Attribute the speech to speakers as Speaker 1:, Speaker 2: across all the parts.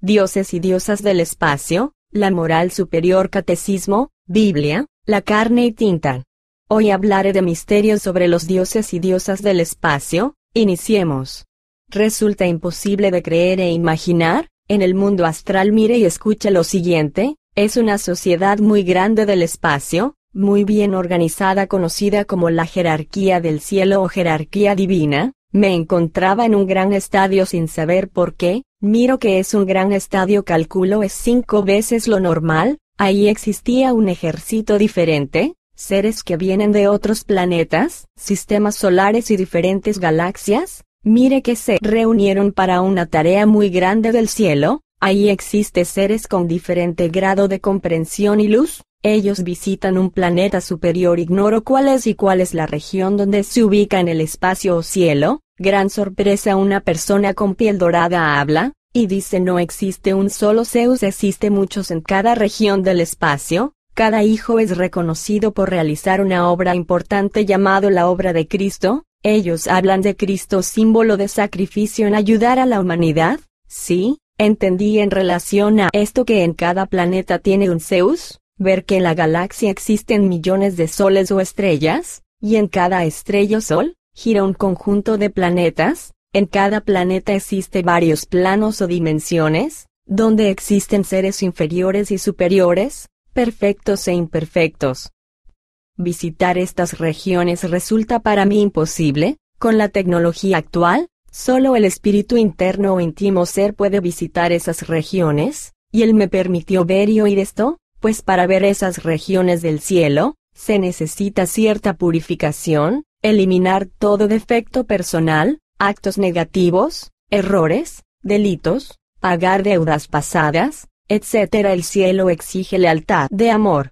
Speaker 1: Dioses y diosas del espacio, la moral superior catecismo, Biblia, la carne y tinta. Hoy hablaré de misterios sobre los dioses y diosas del espacio, iniciemos. Resulta imposible de creer e imaginar, en el mundo astral mire y escuche lo siguiente, es una sociedad muy grande del espacio, muy bien organizada conocida como la jerarquía del cielo o jerarquía divina, me encontraba en un gran estadio sin saber por qué, miro que es un gran estadio calculo es cinco veces lo normal, ahí existía un ejército diferente, seres que vienen de otros planetas, sistemas solares y diferentes galaxias, mire que se reunieron para una tarea muy grande del cielo, Ahí existe seres con diferente grado de comprensión y luz, ellos visitan un planeta superior, ignoro cuál es y cuál es la región donde se ubica en el espacio o cielo, gran sorpresa una persona con piel dorada habla, y dice no existe un solo Zeus, existe muchos en cada región del espacio, cada hijo es reconocido por realizar una obra importante llamado la obra de Cristo, ellos hablan de Cristo símbolo de sacrificio en ayudar a la humanidad, sí, Entendí en relación a esto que en cada planeta tiene un Zeus, ver que en la galaxia existen millones de soles o estrellas, y en cada estrella sol, gira un conjunto de planetas, en cada planeta existe varios planos o dimensiones, donde existen seres inferiores y superiores, perfectos e imperfectos. Visitar estas regiones resulta para mí imposible, con la tecnología actual, Solo el espíritu interno o íntimo ser puede visitar esas regiones, y él me permitió ver y oír esto, pues para ver esas regiones del cielo, se necesita cierta purificación, eliminar todo defecto personal, actos negativos, errores, delitos, pagar deudas pasadas, etc. El cielo exige lealtad de amor.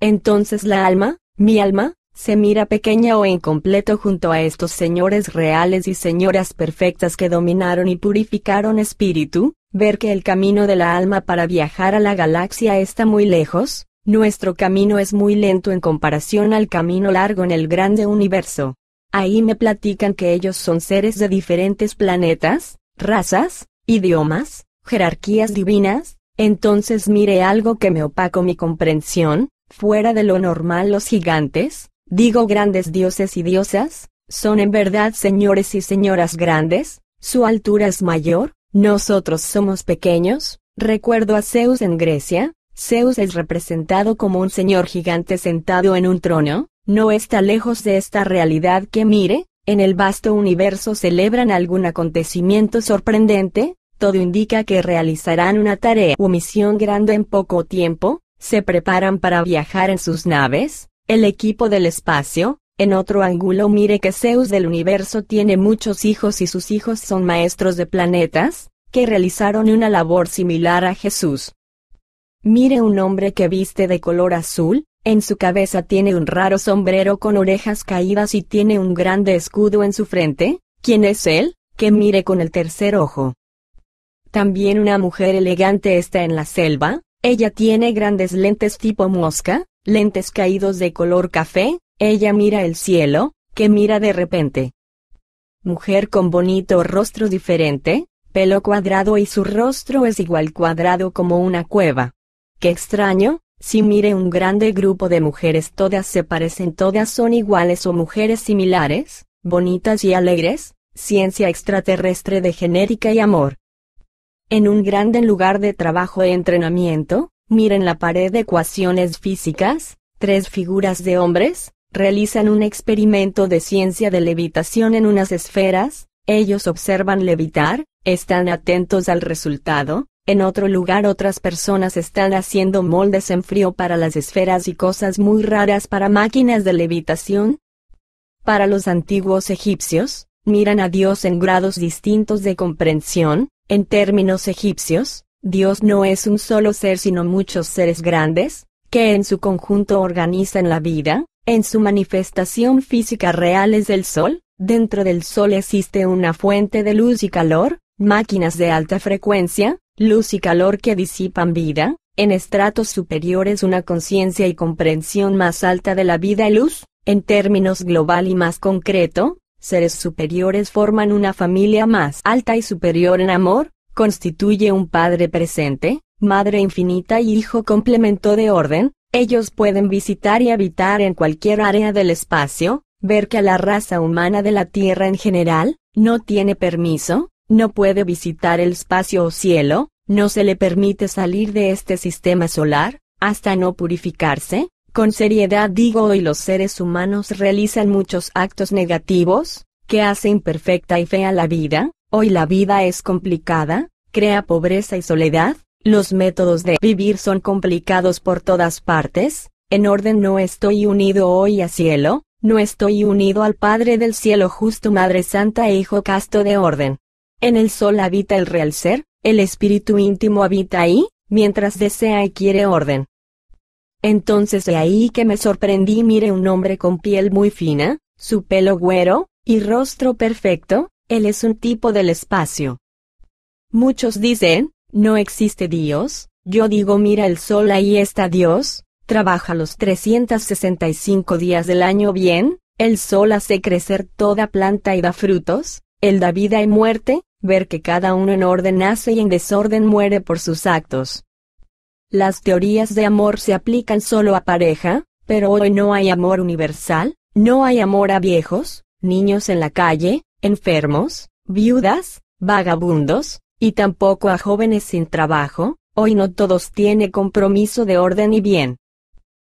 Speaker 1: Entonces la alma, mi alma, se mira pequeña o incompleto junto a estos señores reales y señoras perfectas que dominaron y purificaron espíritu, ver que el camino de la alma para viajar a la galaxia está muy lejos, nuestro camino es muy lento en comparación al camino largo en el grande universo. Ahí me platican que ellos son seres de diferentes planetas, razas, idiomas, jerarquías divinas, entonces mire algo que me opaco mi comprensión, fuera de lo normal los gigantes, digo grandes dioses y diosas, son en verdad señores y señoras grandes, su altura es mayor, nosotros somos pequeños, recuerdo a Zeus en Grecia, Zeus es representado como un señor gigante sentado en un trono, no está lejos de esta realidad que mire, en el vasto universo celebran algún acontecimiento sorprendente, todo indica que realizarán una tarea o misión grande en poco tiempo, se preparan para viajar en sus naves, el equipo del espacio, en otro ángulo mire que Zeus del universo tiene muchos hijos y sus hijos son maestros de planetas, que realizaron una labor similar a Jesús. Mire un hombre que viste de color azul, en su cabeza tiene un raro sombrero con orejas caídas y tiene un grande escudo en su frente, ¿quién es él? Que mire con el tercer ojo. También una mujer elegante está en la selva, ella tiene grandes lentes tipo mosca, lentes caídos de color café, ella mira el cielo, que mira de repente. Mujer con bonito rostro diferente, pelo cuadrado y su rostro es igual cuadrado como una cueva. Qué extraño, si mire un grande grupo de mujeres todas se parecen, todas son iguales o mujeres similares, bonitas y alegres, ciencia extraterrestre de genérica y amor. En un grande lugar de trabajo e entrenamiento, Miren la pared de ecuaciones físicas, tres figuras de hombres, realizan un experimento de ciencia de levitación en unas esferas, ellos observan levitar, están atentos al resultado, en otro lugar otras personas están haciendo moldes en frío para las esferas y cosas muy raras para máquinas de levitación. Para los antiguos egipcios, miran a Dios en grados distintos de comprensión, en términos egipcios, Dios no es un solo ser sino muchos seres grandes, que en su conjunto organizan la vida, en su manifestación física real es el Sol, dentro del Sol existe una fuente de luz y calor, máquinas de alta frecuencia, luz y calor que disipan vida, en estratos superiores una conciencia y comprensión más alta de la vida y luz, en términos global y más concreto, seres superiores forman una familia más alta y superior en amor, constituye un Padre presente, Madre infinita y Hijo complemento de orden, ellos pueden visitar y habitar en cualquier área del espacio, ver que a la raza humana de la Tierra en general, no tiene permiso, no puede visitar el espacio o cielo, no se le permite salir de este sistema solar, hasta no purificarse, con seriedad digo hoy los seres humanos realizan muchos actos negativos, que hacen imperfecta y fea la vida, Hoy la vida es complicada, crea pobreza y soledad, los métodos de vivir son complicados por todas partes, en orden no estoy unido hoy a cielo, no estoy unido al Padre del cielo justo Madre Santa e Hijo casto de orden. En el sol habita el real ser, el espíritu íntimo habita ahí, mientras desea y quiere orden. Entonces de ahí que me sorprendí mire un hombre con piel muy fina, su pelo güero, y rostro perfecto, él es un tipo del espacio. Muchos dicen, no existe Dios, yo digo mira el sol ahí está Dios, trabaja los 365 días del año bien, el sol hace crecer toda planta y da frutos, él da vida y muerte, ver que cada uno en orden nace y en desorden muere por sus actos. Las teorías de amor se aplican solo a pareja, pero hoy no hay amor universal, no hay amor a viejos, niños en la calle, enfermos, viudas, vagabundos, y tampoco a jóvenes sin trabajo, hoy no todos tiene compromiso de orden y bien.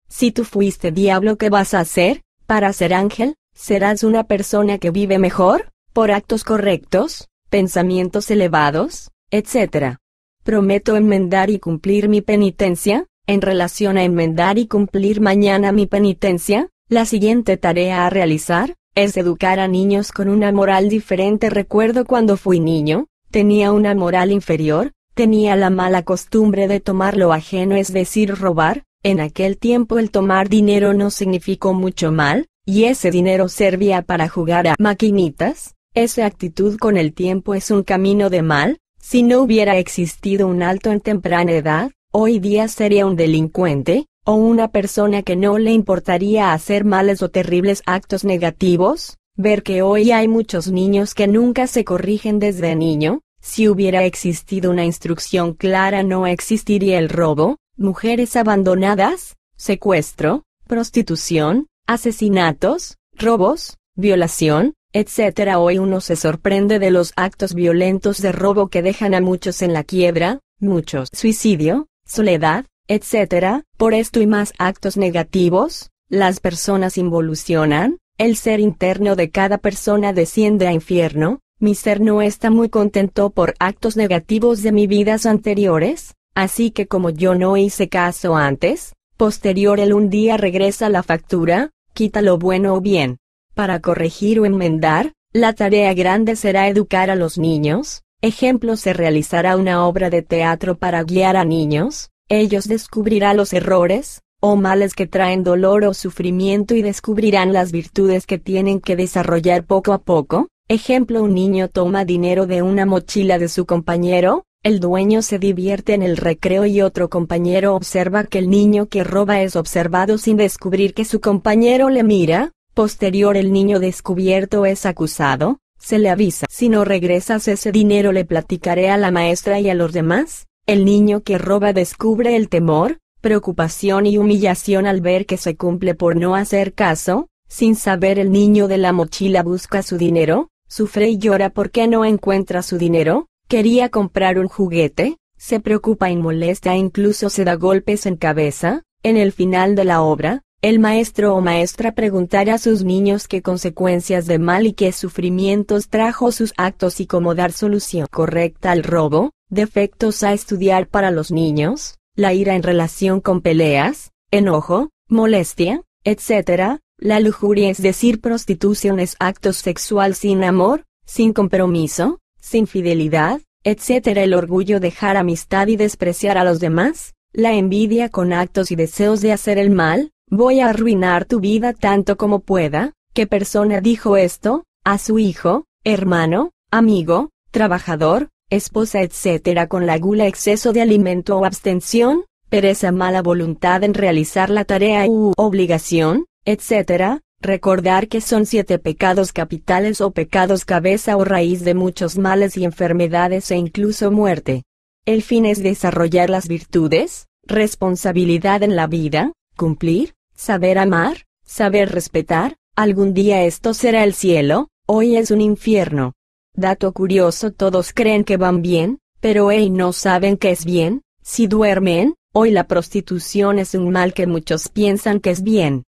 Speaker 1: Si tú fuiste diablo, ¿qué vas a hacer? Para ser ángel, serás una persona que vive mejor, por actos correctos, pensamientos elevados, etc. Prometo enmendar y cumplir mi penitencia, en relación a enmendar y cumplir mañana mi penitencia, la siguiente tarea a realizar, es educar a niños con una moral diferente. Recuerdo cuando fui niño, tenía una moral inferior, tenía la mala costumbre de tomar lo ajeno, es decir, robar, en aquel tiempo el tomar dinero no significó mucho mal, y ese dinero servía para jugar a maquinitas, esa actitud con el tiempo es un camino de mal, si no hubiera existido un alto en temprana edad, hoy día sería un delincuente, ¿O una persona que no le importaría hacer males o terribles actos negativos? Ver que hoy hay muchos niños que nunca se corrigen desde niño, si hubiera existido una instrucción clara no existiría el robo, mujeres abandonadas, secuestro, prostitución, asesinatos, robos, violación, etc. Hoy uno se sorprende de los actos violentos de robo que dejan a muchos en la quiebra, muchos suicidio, soledad, Etcétera, por esto y más actos negativos, las personas involucionan, el ser interno de cada persona desciende a infierno, mi ser no está muy contento por actos negativos de mis vidas anteriores, así que como yo no hice caso antes, posterior el un día regresa la factura, quita lo bueno o bien. Para corregir o enmendar, la tarea grande será educar a los niños, ejemplo se realizará una obra de teatro para guiar a niños, ellos descubrirán los errores, o males que traen dolor o sufrimiento y descubrirán las virtudes que tienen que desarrollar poco a poco. Ejemplo, un niño toma dinero de una mochila de su compañero, el dueño se divierte en el recreo y otro compañero observa que el niño que roba es observado sin descubrir que su compañero le mira, posterior el niño descubierto es acusado, se le avisa, si no regresas ese dinero le platicaré a la maestra y a los demás, el niño que roba descubre el temor, preocupación y humillación al ver que se cumple por no hacer caso, sin saber el niño de la mochila busca su dinero, sufre y llora porque no encuentra su dinero, quería comprar un juguete, se preocupa y molesta e incluso se da golpes en cabeza, en el final de la obra, el maestro o maestra preguntará a sus niños qué consecuencias de mal y qué sufrimientos trajo sus actos y cómo dar solución correcta al robo, Defectos a estudiar para los niños, la ira en relación con peleas, enojo, molestia, etc. La lujuria, es decir, prostitución, es acto sexual sin amor, sin compromiso, sin fidelidad, etc. El orgullo, dejar amistad y despreciar a los demás, la envidia con actos y deseos de hacer el mal, voy a arruinar tu vida tanto como pueda. ¿Qué persona dijo esto? A su hijo, hermano, amigo, trabajador, esposa, etc. con la gula, exceso de alimento o abstención, pereza, mala voluntad en realizar la tarea u obligación, etc. Recordar que son siete pecados capitales o pecados cabeza o raíz de muchos males y enfermedades e incluso muerte. El fin es desarrollar las virtudes, responsabilidad en la vida, cumplir, saber amar, saber respetar, algún día esto será el cielo, hoy es un infierno. Dato curioso todos creen que van bien, pero hey no saben que es bien, si duermen, hoy la prostitución es un mal que muchos piensan que es bien.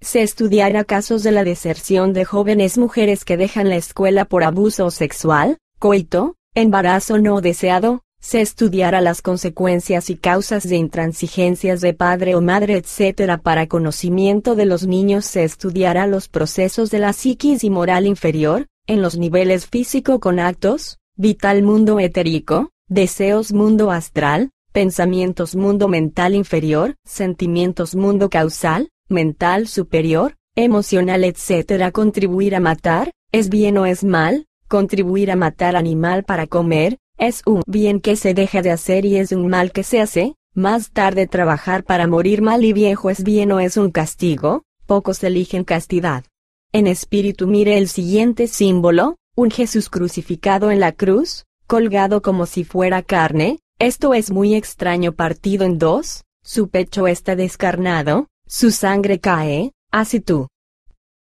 Speaker 1: Se estudiará casos de la deserción de jóvenes mujeres que dejan la escuela por abuso sexual, coito, embarazo no deseado, se estudiará las consecuencias y causas de intransigencias de padre o madre, etc. Para conocimiento de los niños se estudiará los procesos de la psiquis y moral inferior, en los niveles físico con actos, vital mundo etérico, deseos mundo astral, pensamientos mundo mental inferior, sentimientos mundo causal, mental superior, emocional, etc. Contribuir a matar, es bien o es mal, contribuir a matar animal para comer, es un bien que se deja de hacer y es un mal que se hace, más tarde trabajar para morir mal y viejo es bien o es un castigo, pocos eligen castidad. En espíritu mire el siguiente símbolo, un Jesús crucificado en la cruz, colgado como si fuera carne, esto es muy extraño partido en dos, su pecho está descarnado, su sangre cae, así tú.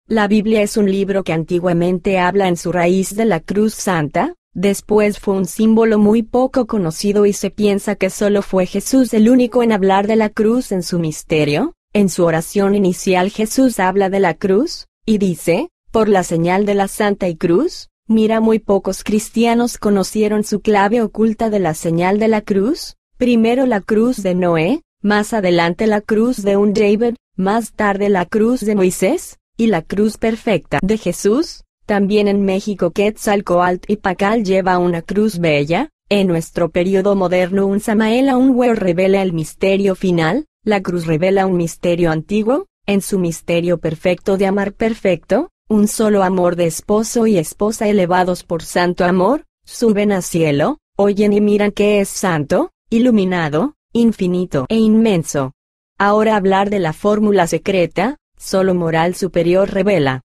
Speaker 1: La Biblia es un libro que antiguamente habla en su raíz de la cruz santa, después fue un símbolo muy poco conocido y se piensa que solo fue Jesús el único en hablar de la cruz en su misterio, en su oración inicial Jesús habla de la cruz, y dice, por la señal de la Santa y Cruz, mira muy pocos cristianos conocieron su clave oculta de la señal de la cruz, primero la cruz de Noé, más adelante la cruz de un David, más tarde la cruz de Moisés, y la cruz perfecta de Jesús, también en México Quetzalcoatl y Pacal lleva una cruz bella, en nuestro periodo moderno un Samael a un huevo revela el misterio final, la cruz revela un misterio antiguo, en su misterio perfecto de amar perfecto, un solo amor de esposo y esposa elevados por santo amor, suben a cielo, oyen y miran que es santo, iluminado, infinito e inmenso. Ahora hablar de la fórmula secreta, solo moral superior revela.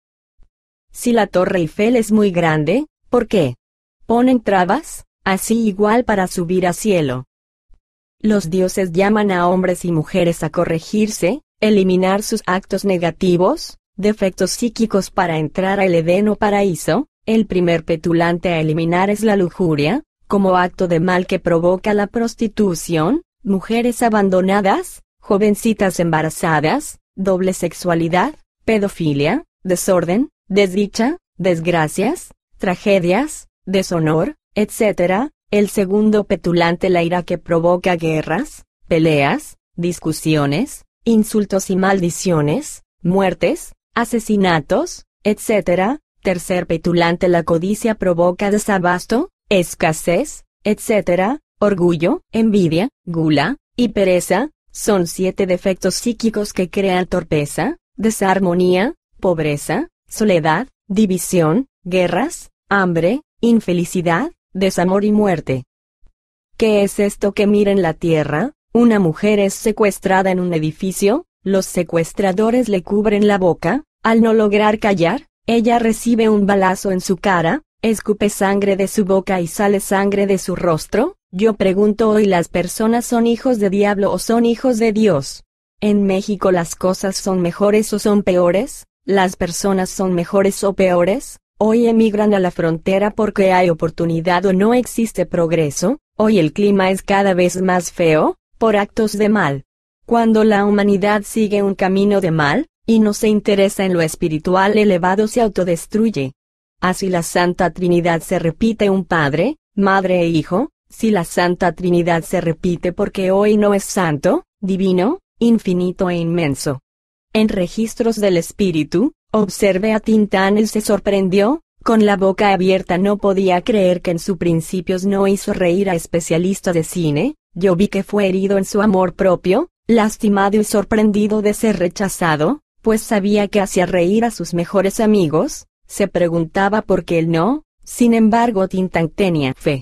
Speaker 1: Si la Torre Eiffel es muy grande, ¿por qué? Ponen trabas, así igual para subir a cielo. Los dioses llaman a hombres y mujeres a corregirse, eliminar sus actos negativos, defectos psíquicos para entrar al Edén o paraíso, el primer petulante a eliminar es la lujuria, como acto de mal que provoca la prostitución, mujeres abandonadas, jovencitas embarazadas, doble sexualidad, pedofilia, desorden, desdicha, desgracias, tragedias, deshonor, etc. El segundo petulante la ira que provoca guerras, peleas, discusiones, insultos y maldiciones, muertes, asesinatos, etc. Tercer petulante la codicia provoca desabasto, escasez, etc., orgullo, envidia, gula, y pereza, son siete defectos psíquicos que crean torpeza, desarmonía, pobreza, soledad, división, guerras, hambre, infelicidad, desamor y muerte. ¿Qué es esto que mira en la tierra? Una mujer es secuestrada en un edificio, los secuestradores le cubren la boca, al no lograr callar, ella recibe un balazo en su cara, escupe sangre de su boca y sale sangre de su rostro, yo pregunto hoy las personas son hijos de diablo o son hijos de Dios. En México las cosas son mejores o son peores, las personas son mejores o peores, hoy emigran a la frontera porque hay oportunidad o no existe progreso, hoy el clima es cada vez más feo, por actos de mal. Cuando la humanidad sigue un camino de mal, y no se interesa en lo espiritual elevado se autodestruye. Así la Santa Trinidad se repite un Padre, Madre e Hijo, si la Santa Trinidad se repite porque hoy no es santo, divino, infinito e inmenso. En Registros del Espíritu, observe a Tintán se sorprendió, con la boca abierta no podía creer que en sus principios no hizo reír a especialistas de cine, yo vi que fue herido en su amor propio, lastimado y sorprendido de ser rechazado, pues sabía que hacía reír a sus mejores amigos, se preguntaba por qué él no, sin embargo Tintang tenía fe.